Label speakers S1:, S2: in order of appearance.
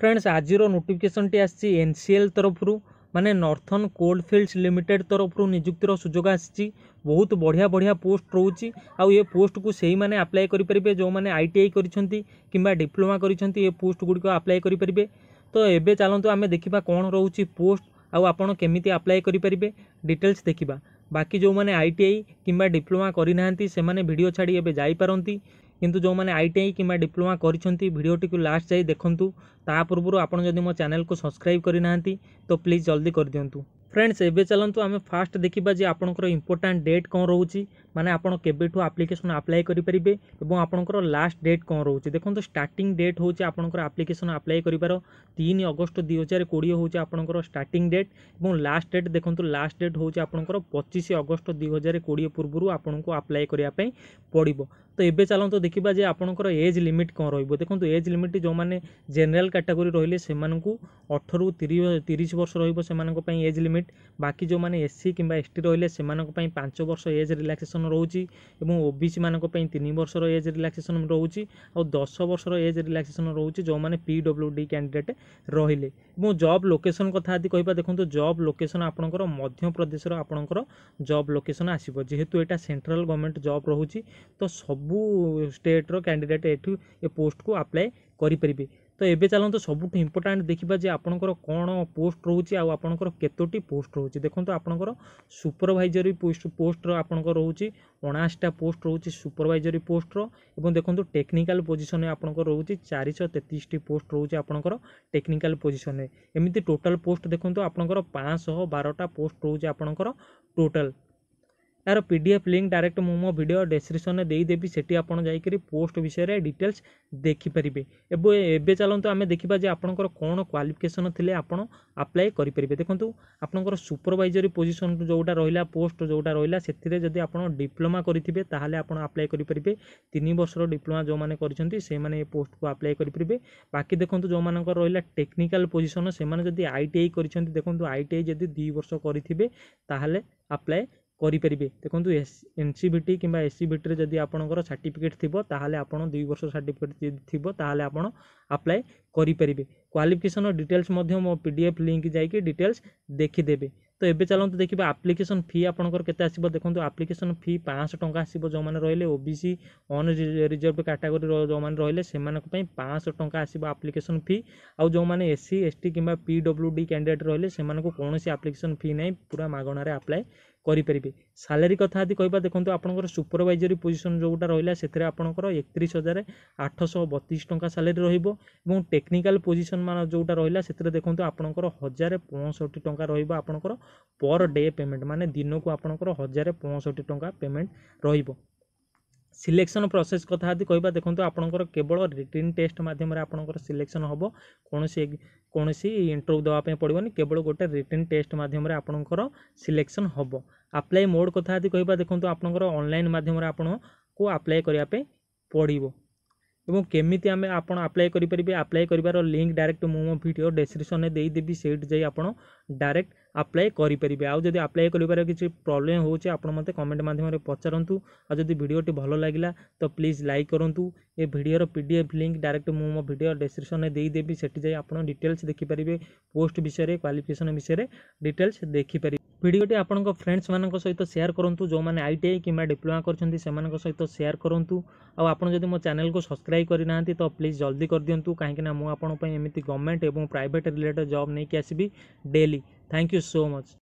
S1: friends ଆଜିର ନୋଟିଫିକେସନ୍ଟି ଆସିଛି NCL ତରଫରୁ ମାନେ ନର୍ଥନ୍ କୋଲ୍ଡଫିଲ୍ଡସ୍ ଲିମିଟେଡ୍ ତରଫରୁ ନିଯୁକ୍ତିର ସୁଯୋଗ ଆସିଛି ବହୁତ ବଢ଼ିଆ ବଢ଼ିଆ ପୋଷ୍ଟ ରହୁଛି ଆଉ ଏ ପୋଷ୍ଟକୁ ସେଇମାନେ ଆପ୍ଲାଏ କରିପାରିବେ ଯେଉଁମାନେ ଆଇ ଟି ଆଇ କରିଛନ୍ତି କିମ୍ବା ଡିପ୍ଲୋମା କରିଛନ୍ତି ଏ ପୋଷ୍ଟଗୁଡ଼ିକ ଆପ୍ଲାଏ କରିପାରିବେ ତ ଏବେ ଚାଲନ୍ତୁ ଆମେ ଦେଖିବା କ'ଣ ରହୁଛି ପୋଷ୍ଟ ଆଉ ଆପଣ କେମିତି ଆପ୍ଲାଏ କରିପାରିବେ ଡିଟେଲ୍ସ ଦେଖିବା ବାକି ଯେଉଁମାନେ ଆଇ ଟି ଆଇ କିମ୍ବା ଡିପ୍ଲୋମା କରିନାହାନ୍ତି ସେମାନେ ଭିଡ଼ିଓ ଛାଡ଼ି ଏବେ ଯାଇପାରନ୍ତି কিন্তু যো মানে আইটিআই কিবা ডিপ্লোমা কৰিছন্তি ভিডিওটি কো লাস্ট চাই দেখন্তু তাৰ পূৰ্বৰ আপোন যদি মো চানেল কো সাবস্ক্রাইব কৰি নাନ୍ତି ত প্লিজ জলদি কৰি দিয়ন্তু ফ্ৰেণ্ডছ এবে চলন্তু আমি ফাস্ট দেখিবা যে আপোনকৰ ইম্পৰটেন্ট ডেট কোন ৰহুচি মানে আপোন কেবে টু এপ্লিকেচন এপ্লাই কৰি পৰিবে এবং আপোনকৰ লাষ্ট ডেট কোন ৰহুচি দেখন্তু ষ্টাৰ্টিং ডেট হহুচি আপোনকৰ এপ্লিকেচন এপ্লাই কৰি পৰ 3 আগষ্ট 2020 হহুচি আপোনকৰ ষ্টাৰ্টিং ডেট এবং লাষ্ট ডেট দেখন্তু লাষ্ট ডেট হহুচি আপোনকৰ 25 আগষ্ট 2020 পূৰ্বৰু আপোনক এপ্লাই কৰি আপে পৰিব তো এবে ଚାଲନ୍ତୁ ଦେଖିବା ଯେ ଆପଣଙ୍କର ଏଜ୍ ଲିମିଟ୍ କ'ଣ ରହିବ ଦେଖନ୍ତୁ ଏଜ୍ ଲିମିଟ୍ ଯେଉଁମାନେ ଜେନେରାଲ୍ କାଟାଗୋରୀ ରହିଲେ ସେମାନଙ୍କୁ ଅଠରରୁ ତିରିଶ ବର୍ଷ ରହିବ ସେମାନଙ୍କ ପାଇଁ ଏଜ୍ ଲିମିଟ୍ ବାକି ଯେଉଁମାନେ ଏସ୍ସି କିମ୍ବା ଏସ୍ଟି ରହିଲେ ସେମାନଙ୍କ ପାଇଁ ପାଞ୍ଚ ବର୍ଷ ଏଜ୍ ରିଲାକ୍ସେସନ୍ ରହୁଛି ଏବଂ ଓବିସି ମାନଙ୍କ ପାଇଁ ତିନି ବର୍ଷର ଏଜ୍ ରିଲାକ୍ସେସନ୍ ରହୁଛି ଆଉ ଦଶ ବର୍ଷର ଏଜ୍ ରିଲାକ୍ସେସନ୍ ରହୁଛି ଯେଉଁମାନେ ପି ଡବ୍ଲ୍ୟୁ ଡି କ୍ୟାଣ୍ଡିଡେଟ୍ ରହିଲେ ଏବଂ ଜବ୍ ଲୋକେସନ୍ କଥା ଆଦି କହିବା ଦେଖନ୍ତୁ ଜବ୍ ଲୋକେସନ୍ ଆପଣଙ୍କର ମଧ୍ୟପ୍ରଦେଶର ଆପଣଙ୍କର ଜବ୍ ଲୋକେସନ୍ ଆସିବ ଯେହେତୁ ଏଇଟା ସେଣ୍ଟ୍ରାଲ୍ ଗଭର୍ଣ୍ଣମେଣ୍ଟ ଜବ୍ ରହୁଛି ତ ସବୁ ସବୁ ଷ୍ଟେଟ୍ର କ୍ୟାଣ୍ଡିଡ଼େଟ୍ ଏଠୁ ଏ ପୋଷ୍ଟକୁ ଆପ୍ଲାଏ କରିପାରିବେ ତ ଏବେ ଚାଲନ୍ତୁ ସବୁଠୁ ଇମ୍ପୋର୍ଟାଣ୍ଟ ଦେଖିବା ଯେ ଆପଣଙ୍କର କ'ଣ ପୋଷ୍ଟ ରହୁଛି ଆଉ ଆପଣଙ୍କର କେତୋଟି ପୋଷ୍ଟ ରହୁଛି ଦେଖନ୍ତୁ ଆପଣଙ୍କର ସୁପରଭାଇଜରୀ ପୋଷ୍ଟ ପୋଷ୍ଟର ଆପଣଙ୍କର ରହୁଛି ଅଣାଅଶୀଟା ପୋଷ୍ଟ ରହୁଛି ସୁପରଭାଇଜରୀ ପୋଷ୍ଟର ଏବଂ ଦେଖନ୍ତୁ ଟେକ୍ନିକାଲ ପୋଜିସନରେ ଆପଣଙ୍କର ରହୁଛି ଚାରିଶହ ତେତିଶଟି ପୋଷ୍ଟ ରହୁଛି ଆପଣଙ୍କର ଟେକ୍ନିକାଲ ପୋଜିସନରେ ଏମିତି ଟୋଟାଲ ପୋଷ୍ଟ ଦେଖନ୍ତୁ ଆପଣଙ୍କର ପାଞ୍ଚଶହ ବାରଟା ପୋଷ୍ଟ ରହୁଛି ଆପଣଙ୍କର ଟୋଟାଲ ଏହାର P D F link direct ମୁଁ ମୋ ଭିଡ଼ିଓ ଡେସ୍କ୍ରିପସନ୍ରେ ଦେଇଦେବି ସେଠି ଆପଣ ଯାଇକରି ପୋଷ୍ଟ ବିଷୟରେ ଡିଟେଲ୍ସ ଦେଖିପାରିବେ ଏବେ ଏବେ ଚାଲନ୍ତୁ ଆମେ ଦେଖିବା ଯେ ଆପଣଙ୍କର କ'ଣ କ୍ୱାଲିଫିକେସନ୍ ଥିଲେ ଆପଣ ଆପ୍ଲାଏ କରିପାରିବେ ଦେଖନ୍ତୁ ଆପଣଙ୍କର ସୁପରଭାଇଜରୀ ପୋଜିସନ୍ ଯେଉଁଟା ରହିଲା ପୋଷ୍ଟ ଯେଉଁଟା ରହିଲା ସେଥିରେ ଯଦି ଆପଣ ଡିପ୍ଲୋମା କରିଥିବେ ତାହେଲେ ଆପଣ ଆପ୍ଲାଏ କରିପାରିବେ ତିନି ବର୍ଷର ଡିପ୍ଲୋମା ଯେଉଁମାନେ କରିଛନ୍ତି ସେମାନେ ଏ ପୋଷ୍ଟକୁ ଆପ୍ଲାଏ କରିପାରିବେ ବାକି ଦେଖନ୍ତୁ ଯେଉଁମାନଙ୍କର ରହିଲା ଟେକ୍ନିକାଲ୍ ପୋଜିସନ୍ ସେମାନେ ଯଦି ଆଇ ଟି ଆଇ କରିଛନ୍ତି ଦେଖନ୍ତୁ ଆଇ ଟି ଆଇ ଯଦି ଦୁଇ ବର୍ଷ କରିଥିବେ ତାହେଲେ ଆପ୍ଲାଏ କରିପାରିବେ ଦେଖନ୍ତୁ ଏନ୍ ସି ବି ଟି କିମ୍ବା ଏସ୍ ସି ବି ଟିରେ ଯଦି ଆପଣଙ୍କର ସାର୍ଟିଫିକେଟ୍ ଥିବ ତାହେଲେ ଆପଣ ଦୁଇ ବର୍ଷ ସାର୍ଟିଫିକେଟ୍ ଯଦି ଥିବ ତାହେଲେ ଆପଣ ଆପ୍ଲାଏ କରିପାରିବେ କ୍ୱାଲିଫିକେସନ୍ର ଡିଟେଲ୍ସ ମଧ୍ୟ ମୋ ପି ଡି ଏଫ୍ ଲିଙ୍କ୍ ଯାଇକି ଡିଟେଲ୍ସ ଦେଖିଦେବେ ତ ଏବେ ଚାଲନ୍ତୁ ଦେଖିବା ଆପ୍ଲିକେସନ୍ ଫି ଆପଣଙ୍କର କେତେ ଆସିବ ଦେଖନ୍ତୁ ଆପ୍ଲିକେସନ୍ ଫି ପାଞ୍ଚଶହ ଟଙ୍କା ଆସିବ ଯେଉଁମାନେ ରହିଲେ O B C unreserved category ଯେଉଁମାନେ ରହିଲେ ସେମାନଙ୍କ ପାଇଁ ପାଞ୍ଚଶହ ଟଙ୍କା ଆସିବ ଆପ୍ଲିକେସନ୍ ଫି ଆଉ ଯେଉଁମାନେ ଏସ୍ ସି ଏସ୍ ଟି କିମ୍ବା ପି ଡବ୍ଲ୍ୟୁ ଡି କ୍ୟାଣ୍ଡିଡ଼େଟ୍ ରହିଲେ ସେମାନଙ୍କୁ କୌଣସି ଆପ୍ଲିକେସନ୍ ଫି ନାହିଁ ପୁରା ମାଗଣାରେ ଆପ୍ଲାଏ করি परबे सैलरी कथा आदि কইবা देखंथो आपणकर सुपरवाइजरी पोजीशन जोटा रहिला सेतरे आपणकर 31000 832 টঙ্কা স্যালারি রইবো এবোন টেকনিক্যাল পজিশন মানা জোটা রহিলা সেত্রে দেখंथो आपणকর 1065 টঙ্কা রইবা आपणকর পার ডে পেমেন্ট মানে দিনোক आपणকর 1065 টঙ্কা পেমেন্ট রইবো সিলেকশন প্রসেস কথা যদি কহা দেখুন আপনার কেবল রিটিন টেস্ট মাধ্যমে আপনার সিলেকশন হব কৌশি কৌশি ইন্টরভিউ দেওয়া পড়বনি কেবল গোটে রিটিন টেস্ট মাধ্যমে আপনার সিলেকশন হব আপ্লাই মোড কথা যদি কহা দেখুন আপনার অনলাইন মাধ্যমে আপনার আপ্লাই করা পড়ব এবং কেমিতি আমি আপনার আপ্লাই করে পারবে আপ্লাই করবার লিঙ্ক ডাইরেক্ট মু মো ভিডিও ডেসক্রিপশনে দেইদেবি সেইটি যাই আপনার ডাইরেক্ট আপ্লাই করে পারবে আউ যদি আপ্লাই করবার কিছু প্রোবলেম হচ্ছে আপনার মতো কমেন্ট মাধ্যমে পচারতু আর যদি ভিডিওটি ভালো লাগিলা তো প্লিজ লাইক করতু এ ভিডিওর পিডিএফ লিঙ্ক ডাইরেক্ট মু মো ভিডিও ডেসক্রিপশনে দেইদেবি সেটি যাই আপনার ডিটেলস দেখিপারে পোস্ট বিষয়ে কোয়ালিফিকেসন বিষয়ে ডিটেলস দেখিপারে भिडियोटी आप फ्रेंड्स मान सहित सेयार करूँ जो मैंने आई टी आई किंवा डिप्लोमा करें सहित सेयार करूँ आपड़ जब मो चेल को सब्सक्राइब करना तो प्लीज जल्दी कर दिंतु कहीं मुझे एमती गवर्नमेंट और प्राइट रिलेटेड जब नहीं आसबी daily thank you so much